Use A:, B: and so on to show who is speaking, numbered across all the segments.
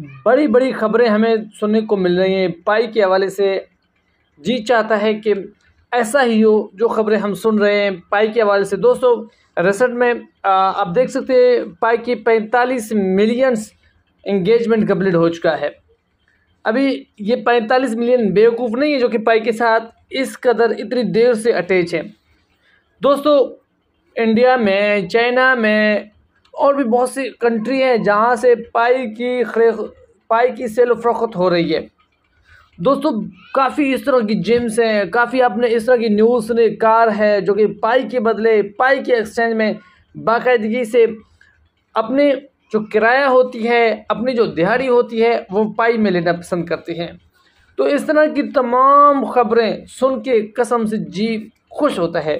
A: बड़ी बड़ी खबरें हमें सुनने को मिल रही हैं पाई के हवाले से जी चाहता है कि ऐसा ही हो जो खबरें हम सुन रहे हैं पाई के हवाले से दोस्तों रिसेंट में आप देख सकते हैं पाई की पैंतालीस मिलियंस इंगेजमेंट कम्प्लीट हो चुका है अभी ये पैंतालीस मिलियन बेवकूफ़ नहीं है जो कि पाई के साथ इस कदर इतनी देर से अटैच है दोस्तों इंडिया में चाइना में और भी बहुत सी कंट्री हैं जहाँ से पाई की पाई की सेल फ़रोख्त हो रही है दोस्तों काफ़ी इस तरह की जिम्स हैं काफ़ी आपने इस तरह की न्यूज़ सुने कार है जो कि पाई के बदले पाई के एक्सचेंज में बाकायदगी से अपने जो किराया होती है अपनी जो दिहाड़ी होती है वो पाई में लेना पसंद करते हैं तो इस तरह की तमाम खबरें सुन के कसम से जी खुश होता है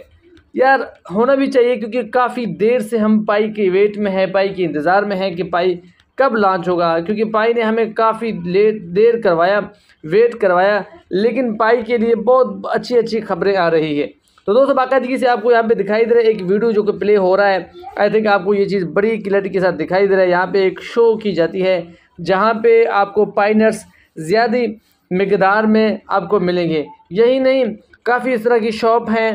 A: यार होना भी चाहिए क्योंकि काफ़ी देर से हम पाई के वेट में है पाई के इंतज़ार में है कि पाई कब लॉन्च होगा क्योंकि पाई ने हमें काफ़ी लेट देर करवाया वेट करवाया लेकिन पाई के लिए बहुत अच्छी अच्छी खबरें आ रही है तो दोस्तों बाकायदगी से आपको यहाँ पे दिखाई दे रहा है एक वीडियो जो कि प्ले हो रहा है आई थिंक आपको ये चीज़ बड़ी क्लियरिटी के साथ दिखाई दे रहा है यहाँ पे एक शो की जाती है जहाँ पे आपको पाइनर्स ज़्यादा मकदार में आपको मिलेंगे यही नहीं काफ़ी इस तरह की शॉप हैं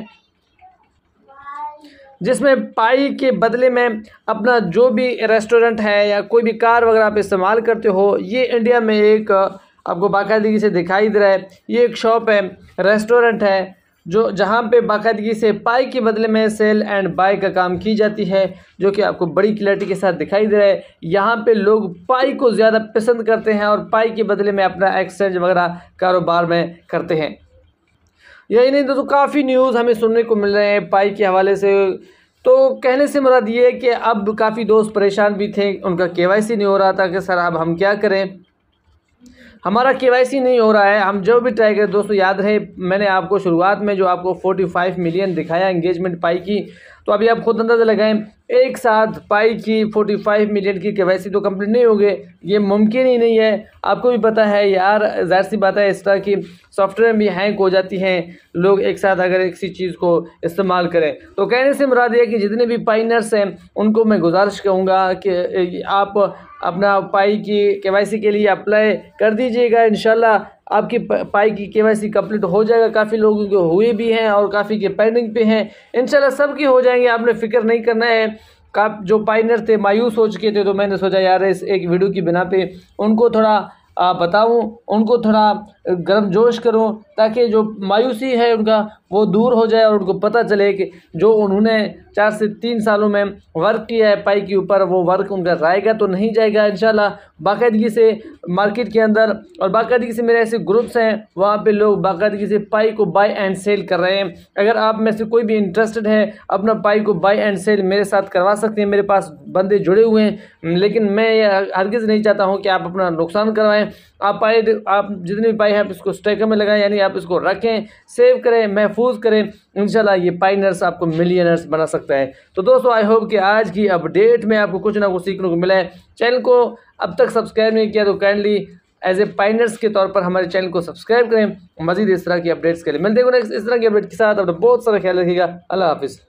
A: जिसमें पाई के बदले में अपना जो भी रेस्टोरेंट है या कोई भी कार वगैरह आप इस्तेमाल करते हो ये इंडिया में एक आपको बाकायदगी से दिखाई दे रहा है ये एक शॉप है रेस्टोरेंट है जो जहाँ पे बाकायदगी से पाई के बदले में सेल एंड बाय का काम की जाती है जो कि आपको बड़ी क्लैरिटी के साथ दिखाई दे रहा है यहाँ पे लोग पाई को ज़्यादा पसंद करते हैं और पाई के बदले में अपना एक्सचेंज वगैरह कारोबार में करते हैं यही नहीं दोस्तों तो काफ़ी न्यूज़ हमें सुनने को मिल रहे हैं पाई के हवाले से तो कहने से मुराद ये है कि अब काफ़ी दोस्त परेशान भी थे उनका सी नहीं हो रहा था कि सर अब हम क्या करें हमारा सी नहीं हो रहा है हम जो भी ट्राई करें दोस्तों याद रहे मैंने आपको शुरुआत में जो आपको 45 मिलियन दिखाया एंगेजमेंट पाई की तो अभी आप खुद अंदाज़ा लगाएं एक साथ पाई की फोर्टी फाइव मिलियन की केवाईसी तो कंप्लीट नहीं होगी ये मुमकिन ही नहीं है आपको भी पता है यार जाहिर सी बात है इस तरह की सॉफ्टवेयर भी हैंग हो जाती हैं लोग एक साथ अगर किसी चीज़ को इस्तेमाल करें तो कहने से मुराद यह कि जितने भी पाइनर्स हैं उनको मैं गुजारिश कहूँगा कि आप अपना पाई की केवाईसी के लिए अप्लाई कर दीजिएगा इनशाला आपकी पाई की केवाईसी कंप्लीट हो जाएगा काफ़ी लोगों के हुए भी हैं और काफ़ी के पेंडिंग पे हैं इनशाला सब की हो जाएंगे आपने फिक्र नहीं करना है का जो पाइनर थे मायूस हो चुके थे तो मैंने सोचा यार इस एक वीडियो की बिना पे उनको थोड़ा बताऊं उनको थोड़ा गर्म जोश करूँ ताकि जो मायूसी है उनका वो दूर हो जाए और उनको पता चले कि जो उन्होंने चार से तीन सालों में वर्क किया है पाई के ऊपर वो वर्क उनका जाएगा तो नहीं जाएगा इन बाकायदगी से मार्केट के अंदर और बाकायदगी से मेरे ऐसे ग्रुप्स हैं वहाँ पे लोग बाकायदगी से पाई को बाई एंड सेल कर रहे हैं अगर आप में से कोई भी इंटरेस्टेड है अपना पाई को बाई एंड सेल मेरे साथ करवा सकते हैं मेरे पास बंदे जुड़े हुए हैं लेकिन मैं ये हरगिज़ नहीं चाहता हूँ कि आप अपना नुकसान करवाएँ आप पाई आप जितनी भी पाई है आप इसको स्टेक में लगाएँ यानी आप इसको रखें सेव करें महफूज महफूज करें इन ये पाइनर्स आपको मिलियनर्स बना सकता है तो दोस्तों आई होप कि आज की अपडेट में आपको कुछ ना कुछ सीखने को मिला है चैनल को अब तक सब्सक्राइब नहीं किया तो काइंडली एज ए पाइनर्स के तौर पर हमारे चैनल को सब्सक्राइब करें मजीद इस तरह की अपडेट्स के लिए मिलते हैं इस तरह की अपडेट के साथ अपना बहुत सारा ख्याल रखेगा अल्लाह हाफिज़